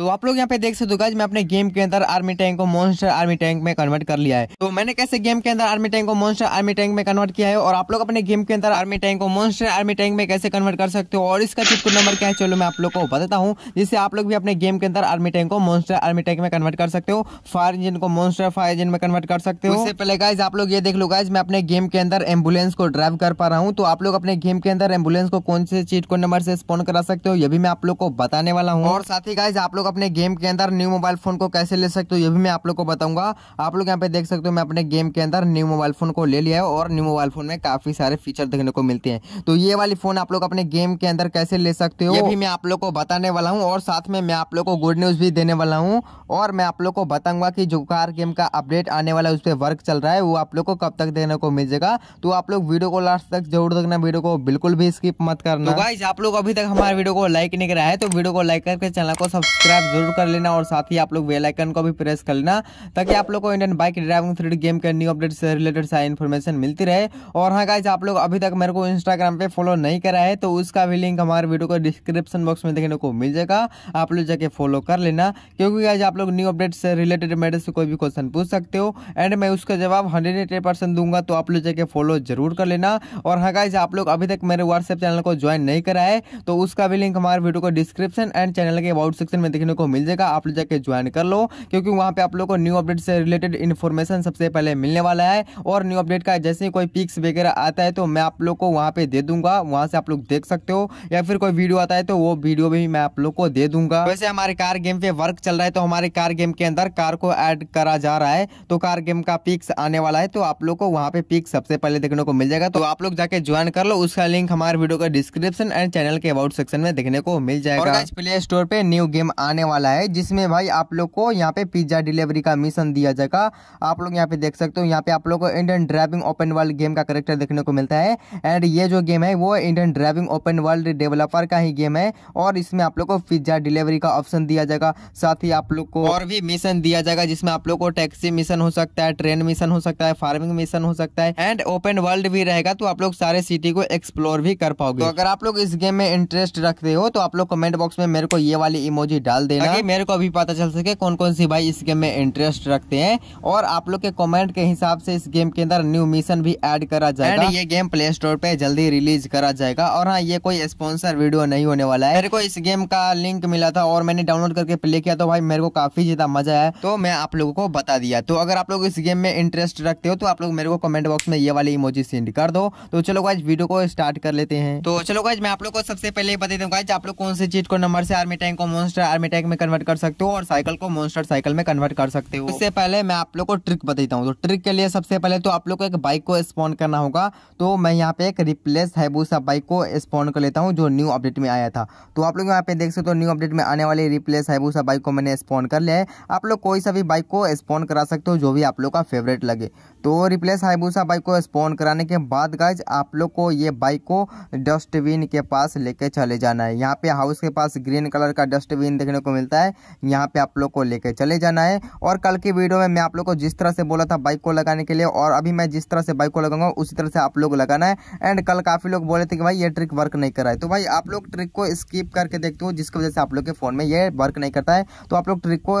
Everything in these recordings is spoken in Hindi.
तो आप लोग यहाँ पे देख सकते हो गाइज मैं अपने गेम के अंदर आर्मी टैंक को मॉन्स्टर आर्मी टैंक में कन्वर्ट कर लिया है तो मैंने कैसे गेम के अंदर आर्मी टैंक को मॉन्स्टर आर्मी टैंक में कन्वर्ट किया है और आप लोग अपने गेम के अंदर आर्मी टैंक को मॉन्स्टर आर्मी टैंक में कैसे कन्वर्ट कर सकते हो और इसका चिपकुट नंबर क्या है चलो मैं आप लोग को बताता हूँ जिससे आप लोग भी अपने गेम के अंदर आर्मी टैंक को मॉन्स्टर आर्मी टैंक में कन्वर्ट कर सकते हो फायर इंजन को मॉन्स्टर फायर इंजन में कन्वर्ट कर सकते हो इससे पहले गाइज आप लोग ये देख लो गाइज मैं अपने गेम के अंदर एम्बुलेंस को ड्राइव कर पा रहा हूँ तो आप लोग अपने गेम के अंदर एम्बुलेंस को कौन से चीट नंबर से स्पॉन करा सकते हो ये भी मैं आप लोग को बताने वाला हूँ और साथ ही गाइज आप लोग अपने गेम के अंदर न्यू मोबाइल फ़ोन को कैसे ले सकते हो ये भी मैं आप लोग को बताऊंगा आप लोग यहाँ पे देख सकते हो मैं अपने गेम के अंदर न्यू मोबाइल फ़ोन को ले लिया है और न्यू मोबाइल फ़ोन में काफ़ी सारे फीचर देखने को मिलते हैं तो ये वाली फ़ोन आप लोग अपने गेम के अंदर कैसे ले सकते हो ये भी मैं आप लोग को बताने वाला हूँ और साथ में मैं आप लोग को गुड न्यूज़ भी देने वाला हूँ और मैं आप लोग को बताऊंगा की जो कार गेम का अपडेट आने वाला है उस पर वर्क चल रहा है वो आप लोग को कब तक देखने को मिल जाएगा तो आप लोग वीडियो को लास्ट तक जरूर देखना वीडियो को बिल्कुल भी स्किप मत करना तो आप लोग अभी तक हमारे वीडियो को लाइक नहीं कराया है तो वीडियो को लाइक करके चैनल को सब्सक्राइब सब्सक्राइब जरूर कर लेना और साथ ही आप लोग वेलाइकन को भी प्रेस कर लेना ताकि आप लोग को Indian bike driving three game के न्यू अपडेट से रिलेटेड सारी इन्फॉर्मेशन मिलती रहे और हाँ गाइज आप लोग अभी तक मेरे को इंस्टाग्राम पे फॉलो नहीं करा है तो उसका भी लिंक हमारे वीडियो को डिस्क्रिप्शन बॉक्स में देखने को मिल जाएगा आप लोग जाके फॉलो कर लेना क्योंकि गाइज आप लोग न्यू अपडेट से रिलेटेड मेरे से कोई भी क्वेश्चन पूछ सकते हो एंड मैं उसका जवाब हंड्रेड दूंगा तो आप लोग जाके फॉलो जरूर कर लेना और हाँ गाइज आप लोग अभी तक मेरे व्हाट्सएप चैनल को ज्वाइन नहीं करा है तो उसका भी लिंक हमारे वीडियो को डिस्क्रिप्शन एंड चैनल के अबाउट सेक्शन में देखने को मिल जाएगा आप लोग जाके ज्वाइन कर लो क्योंकि वहाँ पे आप लोग को न्यू अपडेट से रिलेटेड इन्फॉर्मेशन सबसे पहले मिलने वाला है और न्यू अपडेट का जैसे ही कोई पिक्स वगैरह आता है तो मैं आप लोग को वहाँ पे दे दूंगा वहाँ से आप लोग देख सकते हो या फिर कोई वीडियो आता है तो वो वीडियो भी मैं आप लोग को दे दूंगा वैसे हमारे कार गेम पे वर्क चल रहा है तो हमारे कार गेम के अंदर कार को ऐड करा जा रहा है तो कार गेम का पिक्स आने वाला है तो आप लोग को वहाँ पे पिक्स सबसे पहले देखने को मिल जाएगा तो आप लोग जाके ज्वाइन कर लो उसका लिंक हमारे वीडियो का डिस्क्रिप्शन एंड चैनल के अबाउट सेक्शन में देखने को मिल जाएगा प्ले स्टोर पे न्यू गेम आने आने वाला है जिसमें भाई आप लोग को यहाँ पे पिज्ज़ा डिलीवरी का मिशन दिया जाएगा आप लोग यहाँ पे देख सकते हो यहाँ पे आप लोग को Indian driving open world game का करेक्टर देखने को मिलता है एंड ये जो गेम है वो Indian driving open world developer का ही गेम है और इसमें आप लोग को पिज्ज़ा डिलीवरी का ऑप्शन दिया जाएगा साथ ही आप लोग को और भी मिशन दिया जाएगा जिसमें आप लोग को टैक्सी मिशन हो सकता है ट्रेन मिशन हो सकता है फार्मिंग मिशन हो सकता है एंड ओपन वर्ल्ड भी रहेगा तो आप लोग सारे सिटी को एक्सप्लोर भी कर पाओगे तो अगर आप लोग इस गेम में इंटरेस्ट रखते हो तो आप लोग कमेंट बॉक्स में मेरे को ये वाली इमोजी डाल डाल देना ताकि मेरे को अभी पता चल सके कौन कौन सी भाई इस गेम में इंटरेस्ट रखते हैं और आप लोग के कमेंट के हिसाब से इस गेम के अंदर न्यू मिशन भी ऐड करा जाएगा ये गेम प्ले स्टोर पे जल्दी रिलीज करा जाएगा और हाँ ये कोई स्पॉन्सर वीडियो नहीं होने वाला है मेरे को इस गेम का लिंक मिला था और मैंने डाउनलोड करके प्ले किया तो भाई मेरे को काफी ज्यादा मजा आया तो मैं आप लोगों को बता दिया तो अगर आप लोग इस गेम में इंटरेस्ट रखते हो तो आप लोग मेरे को कमेंट बॉक्स में ये वाली इमोजी सेंड कर दो तो चलो आज वीडियो को स्टार्ट कर लेते हैं तो चलो आज मैं आप लोग को सबसे पहले बता दूँ गाइज आप लोग कौन से चीज को नंबर से आर्मी टैंक को मोस्टर आर्मी अटैक में कन्वर्ट कर सकते हो और साइकिल को मोन्स्टर साइकिल में कन्वर्ट कर सकते हो इससे पहले मैं आप लोग को ट्रिक बताता हूँ तो ट्रिक के लिए सबसे पहले तो आप लोग को एक बाइक को स्पॉन करना होगा तो मैं यहाँ पे एक रिप्लेस है बाइक को स्पॉन कर लेता हूँ जो न्यू अपडेट में आया था तो आप लोग यहाँ पे देख सकते हो न्यू अपडेट में आने वाली रिप्लेस है बाइक को मैंने स्पॉन कर लिया है आप लोग कोई सा भी बाइक को स्पॉन करा सकते हो जो भी आप लोग का फेवरेट लगे तो रिप्लेस हाइबूसा बाइक को स्पॉन कराने के बाद गाइज आप लोग को ये बाइक को डस्टबिन के पास लेके चले जाना है यहाँ पे हाउस के पास ग्रीन कलर का डस्टबिन देखने देखने को मिलता है यहाँ पे आप लोग को लेकर चले जाना है और कल की वीडियो में मैं आप लोग को जिस तरह से बोला था बाइक को लगाने के लिए और अभी मैं जिस तरह से बाइक को लगाऊंगा उसी तरह से आप लोग लगाना है एंड कल काफ़ी लोग बोले थे कि भाई ये ट्रिक वर्क नहीं कर रहा है तो भाई आप लोग ट्रिक को स्किप करके देखते हो जिसकी वजह से आप लोग के फ़ोन में ये वर्क नहीं करता है तो आप लोग ट्रिक को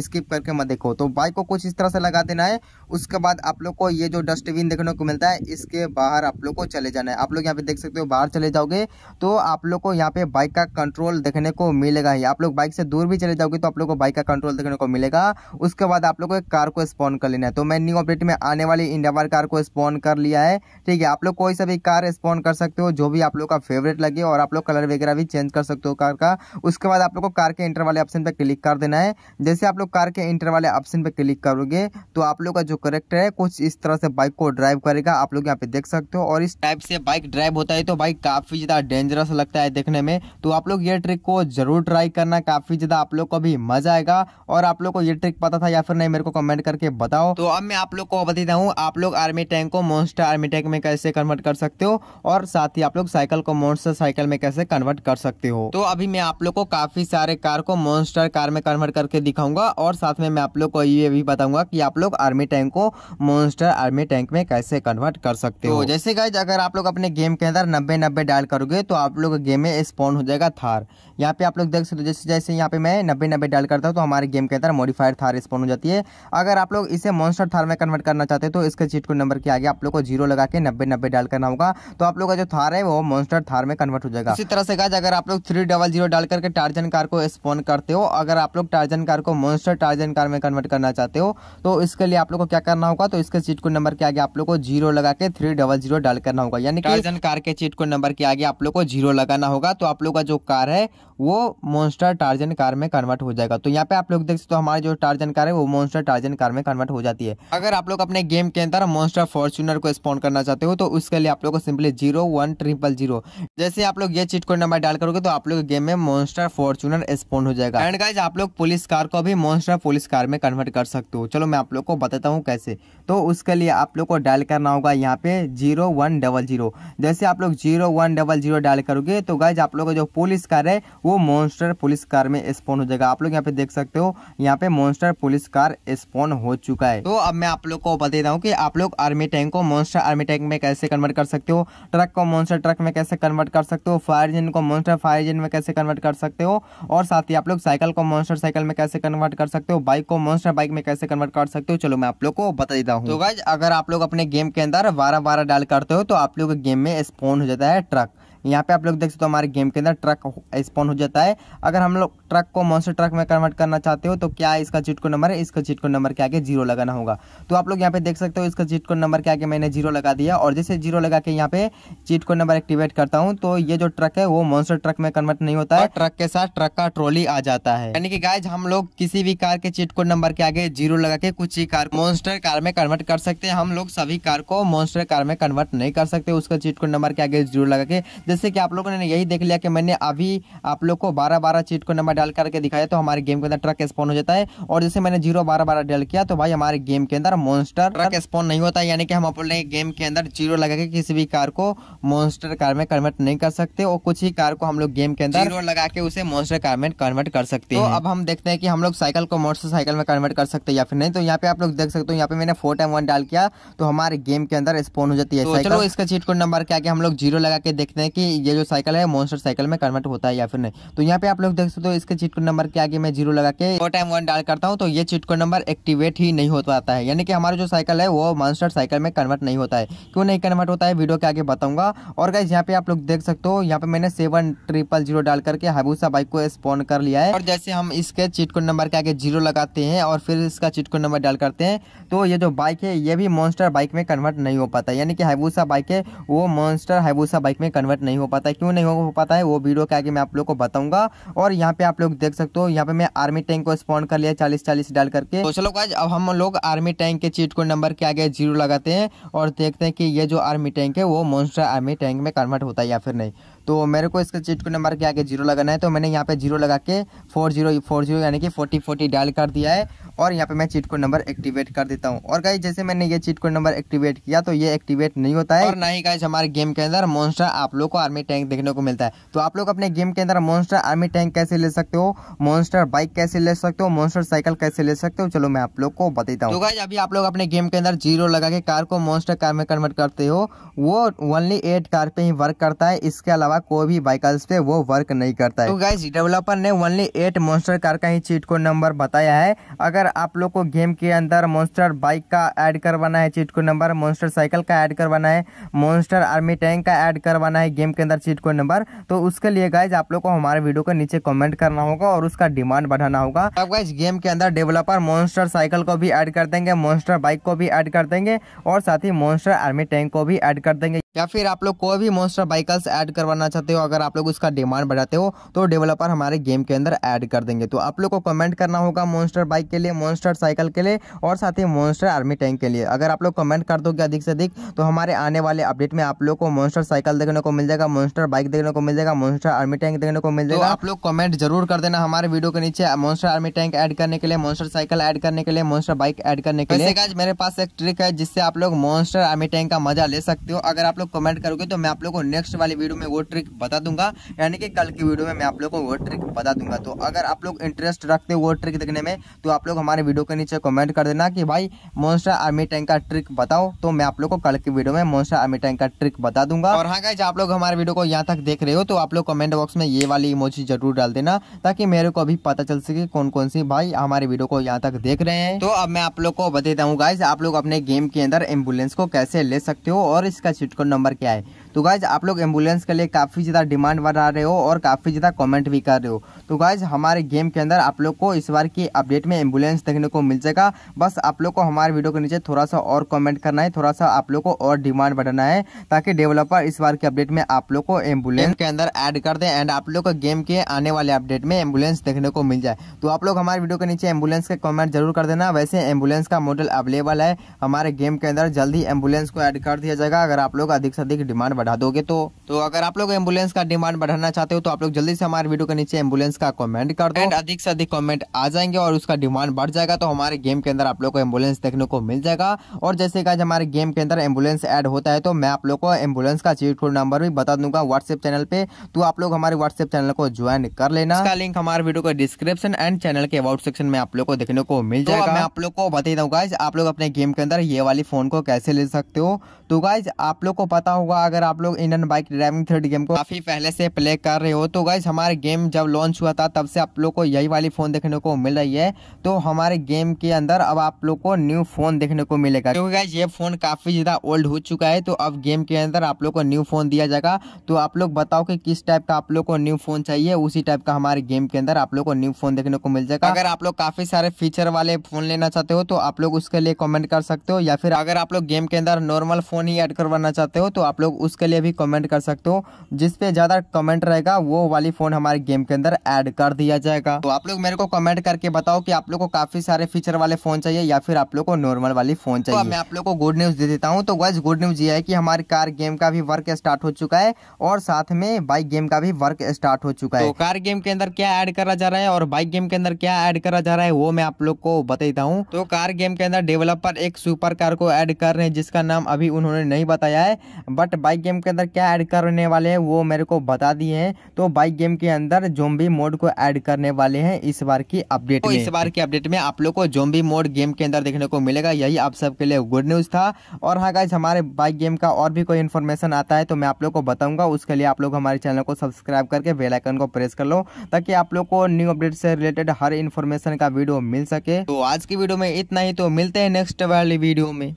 स्किप करके मत देखो तो बाइक को कुछ इस तरह से लगा देना है उसके बाद आप लोग को ये जो डस्टबिन देखने को मिलता है इसके बाहर आप लोग को चले जाना है आप लोग यहाँ पे देख सकते हो बाहर चले जाओगे तो आप लोग को यहाँ पे बाइक का कंट्रोल देखने को मिलेगा ही आप लोग बाइक से दूर भी चले जाओगे तो आप लोग को बाइक का कंट्रोल देखने को मिलेगा उसके बाद आप लोग को एक कार को स्पॉन कर लेना है तो मैं न्यू अपडेट में आने वाली इंडिया वाली कार को स्पॉन कर लिया है ठीक है आप लोग कोई सा भी कार स्पॉन कर सकते हो जो भी आप लोग का फेवरेट लगे और आप लोग कलर वगैरह भी चेंज कर सकते हो कार का उसके बाद आप लोग को कार के इंटर वाले ऑप्शन पर क्लिक कर देना है जैसे आप लोग कार के इंटर वाले ऑप्शन पे क्लिक करोगे तो आप लोग का जो करेक्टर है कुछ इस तरह से बाइक को ड्राइव करेगा आप लोग यहाँ पे देख सकते हो और इस टाइप से बाइक ड्राइव होता है तो बाइक काफ़ी ज़्यादा डेंजरस लगता है देखने में तो आप लोग ये ट्रिक को जरूर ट्राई करना काफ़ी ज़्यादा आप लोग को भी मजा आएगा और आप लोग को ये ट्रिक पता था या फिर नहीं मेरे को कमेंट करके बताओ तो अब मैं आप लोग को बताता हूँ आप लोग आर्मी टैंक को मोन्स्टर आर्मी टैंक में कैसे कन्वर्ट कर सकते हो और साथ ही आप लोग साइकिल को मोन्स्टर साइकिल में कैसे कन्वर्ट कर सकते हो तो अभी मैं आप लोग को काफ़ी सारे कार को मोन्स्टर कार में कन्वर्ट करके दिखाऊंगा बताऊंगा और साथ में मैं आप लोग को ये भी बताऊंगा कि आप लोग आर्मी टैंक को मोन्स्टर आर्मी टैंक में कैसे कन्वर्ट कर सकते तो हो तो जैसे गाइज अगर आप लोग अपने गेम के अंदर नब्बे नब्बे डायल करोगे तो आप लोग गेम में स्पॉन हो जाएगा थार यहाँ पे आप लोग देख सकते हो जैसे जैसे यहाँ पे मैं नब्बे नब्बे डायल करता हूँ तो हमारे गेम के अंदर मॉडिफाइड थार स्पॉन हो जाती है अगर आप लोग इसे मॉन्स्टर थार में कन्वर्ट करना चाहते हो तो इसके चीट को नंबर के आगे आप लोग को जीरो लगा के नब्बे नब्बे डायल करना होगा तो आप लोग का जो थार है वो मॉन्स्टर थार में कन्वर्ट हो जाएगा इसी तरह से गाइज अगर आप लोग थ्री डबल जीरो डाल करके टार्जन कार को स्पॉन करते हो अगर आप लोग टार्जन कार को मॉन्स्टर रजिस्टर्ड टार्जन कार में कन्वर्ट करना चाहते हो तो इसके लिए आप लोग को क्या करना होगा तो इसके चीट को नंबर के आगे आप लोग को जीरो लगा के थ्री डबल जीरो डाल करना होगा यानी टार्जन कार के चीट को नंबर के आगे आप लोग को जीरो लगाना होगा तो आप लोग का जो कार है वो मोन्स्टर टार्जन कार में कन्वर्ट हो जाएगा तो यहाँ पे आप लोग देख सकते हो हमारी जो टार्जन कार है वो मोन्स्टर टार्जन कार में कन्वर्ट हो जाती है अगर आप लोग अपने गेम के अंदर मोन्स्टर फॉर्चुनर को स्पॉन करना चाहते हो तो उसके लिए आप लोग को simply zero one triple zero जैसे आप लोग ये चीट कोड नंबर डाल करोगे तो आप लोग गेम में मोन्स्टर फॉर्चुनर स्पॉन हो जाएगा एंड गाइज आप लोग पुलिस कार को भी कॉन्स्टेबल पुलिस कार में कन्वर्ट कर सकते हो चलो मैं आप लोग को बताता हूँ कैसे तो उसके लिए आप लोग को डायल करना होगा यहाँ पे जीरो वन डबल जीरो जैसे आप लोग zero one double zero dial करोगे तो गाइज आप लोग का जो पुलिस कार है वो मॉन्स्टर पुलिस कार में स्पॉन हो जाएगा आप लोग यहाँ पे देख सकते हो यहाँ पे मॉन्स्टर पुलिस कार स्पॉन हो चुका है तो अब मैं आप लोग को बता देता हूँ कि आप लोग आर्मी टैंक को मॉन्स्टर आर्मी टैंक में कैसे कन्वर्ट कर सकते हो ट्रक को मॉन्स्टर ट्रक में कैसे कन्वर्ट कर सकते हो फायर इंजन को मॉन्स्टर फायर इंजन में कैसे कन्वर्ट कर सकते हो और साथ ही आप लोग साइकिल को मॉन्स्टर साइकिल में कैसे कन्वर्ट कर सकते हो बाइक को मॉन्स्टर बाइक में कैसे कन्वर्ट कर सकते हो चलो मैं आप लोग को बता देता हूँ तो अगर आप लोग अपने गेम के अंदर बारह बारह डाल करते हो तो आप लोग गेम में स्पोन हो जाता है ट्रक यहाँ पे आप लोग देख सकते हो हमारे गेम के अंदर ट्रक स्पॉन हो जाता है अगर हम लोग ट्रक को मॉन्स्टर ट्रक में कन्वर्ट करना चाहते हो तो क्या इसका चिट कोड नंबर है इसका चिट कोड नंबर के आगे जीरो लगाना होगा तो आप लोग यहाँ पे देख सकते हो इसका चिट कोड नंबर के आगे मैंने जीरो लगा दिया और जैसे जीरो लगा के यहाँ पे चिट कोड नंबर एक्टिवेट करता हूँ तो ये जो ट्रक है वो मॉन्स्टर ट्रक में कन्वर्ट नहीं होता है ट्रक के साथ ट्रक का ट्रॉली आ जाता है यानी कि गायज हम लोग किसी भी कार के चिट कोड नंबर के आगे जीरो लगा के कुछ ही कार मॉन्स्टर कार में कन्वर्ट कर सकते हैं हम लोग सभी कार को मॉन्स्टर कार में कन्वर्ट नहीं कर सकते उसका चिट कोड नंबर के आगे जीरो लगा के जैसे कि आप लोगों ने यही देख लिया कि मैंने अभी आप लोग को बारह बारह चीट को नंबर डाल करके दिखाया तो हमारे गेम के अंदर ट्रक स्पॉन हो जाता है और जैसे मैंने जीरो बारह बारह डाल किया तो भाई हमारे गेम के अंदर मोन्स्टर ट्रक स्पॉन नहीं होता यानी कि हम अपने गेम के अंदर जीरो लगा के किसी भी कार को मोन्स्टर कार में कन्वर्ट नहीं कर सकते और कुछ ही कार को हम लोग गेम के अंदर जीरो लगा के उसे मोन्स्टर कार में कन्वर्ट कर सकते तो हैं अब हम देखते हैं कि हम लोग साइकिल को मोटरसाइकिल में कन्वर्ट कर सकते हैं या फिर नहीं तो यहाँ पे आप लोग देख सकते हो यहाँ पे मैंने फोर टाइम वन डाल किया तो हमारे गेम के अंदर स्पॉन हो जाती है तो चलो इसका चीट कोड नंबर क्या हम लोग जीरो लगा के देखते हैं कि कि ये जो साइकिल है मोस्टर साइकिल में कन्वर्ट होता है या फिर नहीं तो यहाँ पे आप लोग देख सकते हो इसके चिट नंबर के आगे मैं जीरो लगा के फोर टाइम वन डाल करता हूँ तो ये चिट नंबर एक्टिवेट ही नहीं हो पाता है यानी कि हमारा जो साइकिल है वो मॉन्स्टर साइकिल में कन्वर्ट नहीं होता है क्यों नहीं कन्वर्ट होता है वीडियो के आगे बताऊंगा और गाइज यहाँ पे आप लोग देख सकते हो यहाँ पे मैंने सेवन ट्रिपल जीरो डाल करके हाबूसा बाइक को स्पॉन कर लिया है और जैसे हम इसके चिट नंबर के आगे जीरो लगाते हैं और फिर इसका चिट नंबर डाल करते हैं तो ये जो बाइक है ये भी मॉन्स्टर बाइक में कन्वर्ट नहीं हो पाता यानी कि हाइबूसा बाइक है वो मॉन्स्टर हाइबूसा बाइक में कन्वर्ट नहीं नहीं हो पाता है क्यों नहीं हो पाता है वो वीडियो के आगे मैं आप लोग को बताऊंगा और यहाँ पे आप लोग देख सकते हो यहाँ पे मैं आर्मी टैंक को स्पॉन्ड कर लिया चालीस चालीस डाल करके तो चलो आज अब हम लोग आर्मी टैंक के चीट को नंबर के आगे जीरो लगाते हैं और देखते हैं कि ये जो आर्मी टैंक है वो मोन्स्टर आर्मी टैंक में कन्वर्ट होता है या फिर नहीं तो मेरे को इसके चिट को नंबर के आगे जीरो लगाना है तो मैंने यहाँ पे जीरो लगा के फोर जीरो फोर जीरो यानी कि फोर्टी फोर्टी डायल कर दिया है और यहाँ पे मैं चिट को नंबर एक्टिवेट कर देता हूँ और गाइज जैसे मैंने ये चिट को नंबर एक्टिवेट किया तो ये एक्टिवेट नहीं होता है और ना ही गाइज हमारे गेम के अंदर मोन्स्टर आप लोग को आर्मी टैंक देखने को मिलता है तो आप लोग अपने गेम के अंदर मोन्स्टर आर्मी टैंक कैसे ले सकते हो मोन्स्टर बाइक कैसे ले सकते हो मोन्स्टर साइकिल कैसे ले सकते हो चलो मैं आप लोग को बताता हूँ तो गाइज अभी आप लोग अपने गेम के अंदर जीरो लगा के कार को मोन्स्टर कार में कन्वर्ट करते हो वो ओनली एट कार पे ही वर्क करता है इसके अलावा अलावा कोई भी बाइकल्स पे वो वर्क नहीं करता है तो गाइज डेवलपर ने ओनली एट मॉन्स्टर कार का ही चीट को नंबर बताया है अगर आप लोग को गेम के अंदर मॉन्स्टर बाइक का ऐड करवाना है चीट को नंबर मॉन्स्टर साइकिल का ऐड करवाना है मॉन्स्टर आर्मी टैंक का ऐड करवाना है गेम के अंदर चीट को नंबर तो उसके लिए गाइज आप लोग को हमारे वीडियो के नीचे कॉमेंट करना होगा और उसका डिमांड बढ़ाना होगा अब गाइज गेम के अंदर डेवलपर मॉन्स्टर साइकिल को भी ऐड कर देंगे मॉन्स्टर बाइक को भी ऐड कर देंगे और साथ ही मॉन्स्टर आर्मी टैंक को भी ऐड कर देंगे या फिर आप लोग कोई भी मोस्टर बाइकल्स ऐड करवाना चाहते हो अगर आप लोग उसका डिमांड बढ़ाते हो तो डेवलपर हमारे गेम के अंदर ऐड कर देंगे तो आप लोग को कमेंट करना होगा मोस्टर बाइक के लिए मॉन्स्टर साइकिल के लिए और साथ ही मॉन्स्टर आर्मी टैंक के लिए अगर आप लोग कमेंट कर दोगे अधिक से अधिक तो हमारे आने वाले अपडेट में आप लोग को मॉन्स्टर साइकिल देखने को मिल जाएगा मोस्टर बाइक देखने को मिल जाएगा मॉन्स्टर आर्मी टैंक देखने को मिल तो जाएगा आप लोग कमेंट जरूर कर देना हमारे वीडियो के नीचे मॉन्स्टर आर्मी टैंक ऐड करने के लिए मॉन्स्टर साइकिल ऐड करने के लिए मोस्टर बाइक ऐड करने के लिए मेरे पास एक ट्रिक है जिससे आप लोग मॉन्स्टर आर्मी टैंक का मजा ले सकते हो अगर आप लोग कमेंट करोगे तो मैं आप लोग को नेक्स्ट वाली वीडियो में वो ट्रिक बता दूंगा यानी कि कल की वीडियो में मैं आप लोग को वो ट्रिक बता दूंगा तो अगर आप लोग इंटरेस्ट रखते हो वो ट्रिक देखने में तो आप लोग हमारे वीडियो के नीचे कमेंट कर देना कि भाई मोन्स्टर आर्मी टैंक का ट्रिक बताओ तो मैं आप लोग को कल की वीडियो में मोन्स्टर आर्मी टैंक का ट्रिक बता दूंगा और हाँ आप लोग हमारे वीडियो को यहाँ तक देख रहे हो तो आप लोग कमेंट बॉक्स में ये वाली इमोजी जरूर डाल देना ताकि मेरे को अभी पता चल सके कौन कौन सी भाई हमारे वीडियो को यहाँ तक देख रहे हैं तो अब मैं आप लोग को बता देता हूँ गाइज आप लोग अपने गेम के अंदर एम्बुलेंस को कैसे ले सकते हो और इसका चिटकोड नंबर क्या है तो गाइज आप लोग एम्बुलेंस के लिए काफ़ी ज़्यादा डिमांड बना रहे हो और काफ़ी ज़्यादा कमेंट भी कर रहे हो तो गाइज हमारे गेम के अंदर आप लोग को इस बार की अपडेट में एम्बुलेंस देखने को मिल जाएगा बस आप लोग को हमारे वीडियो के नीचे थोड़ा सा और कमेंट करना है थोड़ा सा आप लोग को और डिमांड बढ़ाना है ताकि डेवलपर इस बार की अपडेट में आप लोग को एम्बुलेंस के अंदर ऐड कर दें एंड आप लोग को गेम के आने वाले अपडेट में एम्बुलेंस देखने को मिल जाए तो आप लोग हमारे वीडियो के नीचे एम्बुलेंस का कमेंट जरूर कर देना वैसे एम्बुलेंस का मॉडल अवेलेबल है हमारे गेम के अंदर जल्दी एम्बुलेंस को ऐड कर दिया जाएगा अगर आप लोग अधिक से अधिक डिमांड बढ़ा दोगे तो तो अगर आप लोग एम्बुलेंस का डिमांड बढ़ाना चाहते हो तो आप लोग जल्दी से हमारे वीडियो के नीचे एम्बुलेंस का कमेंट कर दो एंड अधिक से अधिक कमेंट आ जाएंगे और उसका डिमांड बढ़ जाएगा तो हमारे गेम के अंदर आप लोग को एम्बुलेंस देखने को मिल जाएगा और जैसे कि आज हमारे गेम के अंदर एम्बुलेंस एड होता है तो मैं आप लोग को एम्बुलेंस का चीट कोड नंबर भी बता दूंगा व्हाट्सएप चैनल पे तो आप लोग हमारे व्हाट्सएप चैनल को ज्वाइन कर लेना इसका लिंक हमारे वीडियो को डिस्क्रिप्शन एंड चैनल के अबाउट सेक्शन में आप लोग को देखने को मिल तो जाएगा मैं आप लोग को बता दूंगा आप लोग अपने गेम के अंदर ये वाली फोन को कैसे ले सकते हो तो गाइज आप लोग को पता होगा अगर आप लोग Indian bike driving three D game को काफी पहले से प्ले कर रहे हो तो गाइज हमारे गेम जब लॉन्च हुआ था तब से आप लोग को यही वाली फोन देखने को मिल रही है तो हमारे गेम के अंदर अब आप लोग को न्यू फोन देखने को मिलेगा क्योंकि गाइज ये फोन काफी ज्यादा ओल्ड हो चुका है तो अब गेम के अंदर आप लोग को न्यू फोन दिया जाएगा तो आप लोग बताओ कि किस टाइप का आप लोग को न्यू फोन चाहिए उसी टाइप का हमारे गेम के अंदर आप लोग को न्यू फोन देखने को मिल जाएगा अगर आप लोग काफी सारे फीचर वाले फोन लेना चाहते हो तो आप लोग उसके लिए कमेंट कर सकते हो या फिर अगर आप लोग गेम के अंदर नॉर्मल फोन ही ऐड करवाना चाहते हो तो आप लोग उसके उसके लिए भी कमेंट कर सकते हो जिस पे ज़्यादा कमेंट रहेगा वो वाली फ़ोन हमारे गेम के अंदर ऐड कर दिया जाएगा तो आप लोग मेरे को कमेंट करके बताओ कि आप लोग को काफ़ी सारे फीचर वाले फ़ोन चाहिए या फिर आप लोग को नॉर्मल वाली फ़ोन तो चाहिए तो मैं आप लोग को गुड न्यूज़ दे देता हूँ तो वज गुड न्यूज़ ये है कि हमारे कार गेम का भी वर्क स्टार्ट हो चुका है और साथ में बाइक गेम का भी वर्क स्टार्ट हो चुका है कार तो गेम के अंदर क्या एड करा जा रहा है और बाइक गेम के अंदर क्या एड करा जा रहा है वो मैं आप लोग को बताता हूँ तो कार गेम के अंदर डेवलपर एक सुपर कार को एड कर रहे हैं जिसका नाम अभी उन्होंने नहीं बताया है बट बाइक गेम गेम के अंदर क्या ऐड करने वाले हैं वो मेरे को बता दिए हैं तो बाइक गेम के अंदर जोम्बी मोड को ऐड करने वाले हैं इस बार की अपडेट तो में इस बार की अपडेट में आप लोग को जोम्बी मोड गेम के अंदर देखने को मिलेगा यही आप सबके लिए गुड न्यूज़ था और हाँ गाइज हमारे बाइक गेम का और भी कोई इन्फॉर्मेशन आता है तो मैं आप लोग को बताऊंगा उसके लिए आप लोग हमारे चैनल को सब्सक्राइब करके बेलाइकन को प्रेस कर लो ताकि आप लोग को न्यू अपडेट से रिलेटेड हर इन्फॉर्मेशन का वीडियो मिल सके तो आज की वीडियो में इतना ही तो मिलते हैं नेक्स्ट वाली वीडियो में